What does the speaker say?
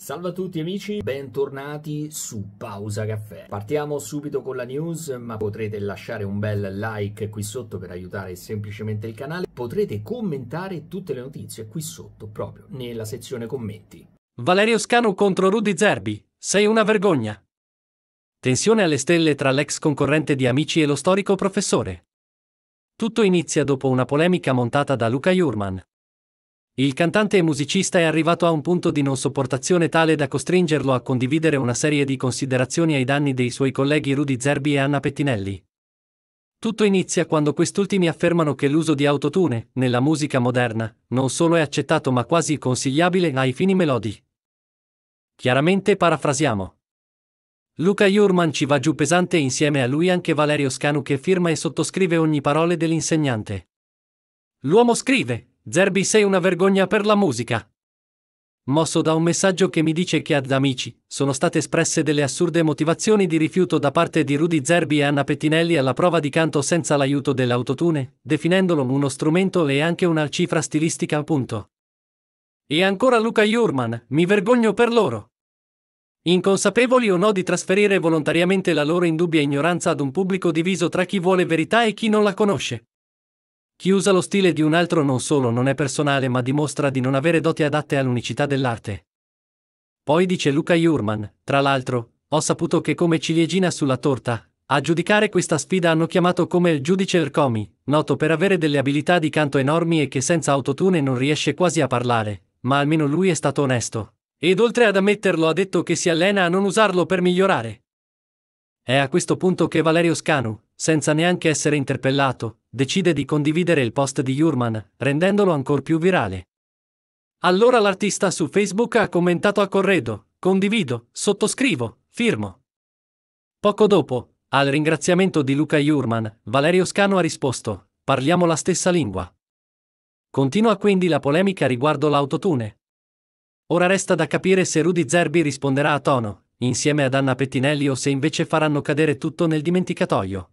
Salve a tutti amici, bentornati su Pausa Caffè. Partiamo subito con la news, ma potrete lasciare un bel like qui sotto per aiutare semplicemente il canale. Potrete commentare tutte le notizie qui sotto, proprio nella sezione commenti. Valerio Scanu contro Rudy Zerbi, sei una vergogna. Tensione alle stelle tra l'ex concorrente di Amici e lo storico professore. Tutto inizia dopo una polemica montata da Luca Jurman, il cantante e musicista è arrivato a un punto di non sopportazione tale da costringerlo a condividere una serie di considerazioni ai danni dei suoi colleghi Rudy Zerbi e Anna Pettinelli. Tutto inizia quando quest'ultimi affermano che l'uso di autotune, nella musica moderna, non solo è accettato ma quasi consigliabile ai fini melodi. Chiaramente parafrasiamo. Luca Jurman ci va giù pesante e insieme a lui anche Valerio Scanu che firma e sottoscrive ogni parola dell'insegnante. L'uomo scrive, Zerbi sei una vergogna per la musica. Mosso da un messaggio che mi dice che ad amici sono state espresse delle assurde motivazioni di rifiuto da parte di Rudy Zerbi e Anna Pettinelli alla prova di canto senza l'aiuto dell'autotune, definendolo uno strumento e anche una cifra stilistica appunto. E ancora Luca Jurman, mi vergogno per loro. Inconsapevoli o no di trasferire volontariamente la loro indubbia ignoranza ad un pubblico diviso tra chi vuole verità e chi non la conosce. Chi usa lo stile di un altro non solo non è personale ma dimostra di non avere doti adatte all'unicità dell'arte. Poi dice Luca Jurman, tra l'altro, ho saputo che come ciliegina sulla torta, a giudicare questa sfida hanno chiamato come il giudice Ercomi, noto per avere delle abilità di canto enormi e che senza autotune non riesce quasi a parlare, ma almeno lui è stato onesto. Ed oltre ad ammetterlo ha detto che si allena a non usarlo per migliorare. È a questo punto che Valerio Scanu, senza neanche essere interpellato, decide di condividere il post di Jurman, rendendolo ancora più virale. Allora l'artista su Facebook ha commentato a corredo, condivido, sottoscrivo, firmo. Poco dopo, al ringraziamento di Luca Jurman, Valerio Scano ha risposto, parliamo la stessa lingua. Continua quindi la polemica riguardo l'autotune. Ora resta da capire se Rudy Zerbi risponderà a tono, insieme ad Anna Pettinelli o se invece faranno cadere tutto nel dimenticatoio.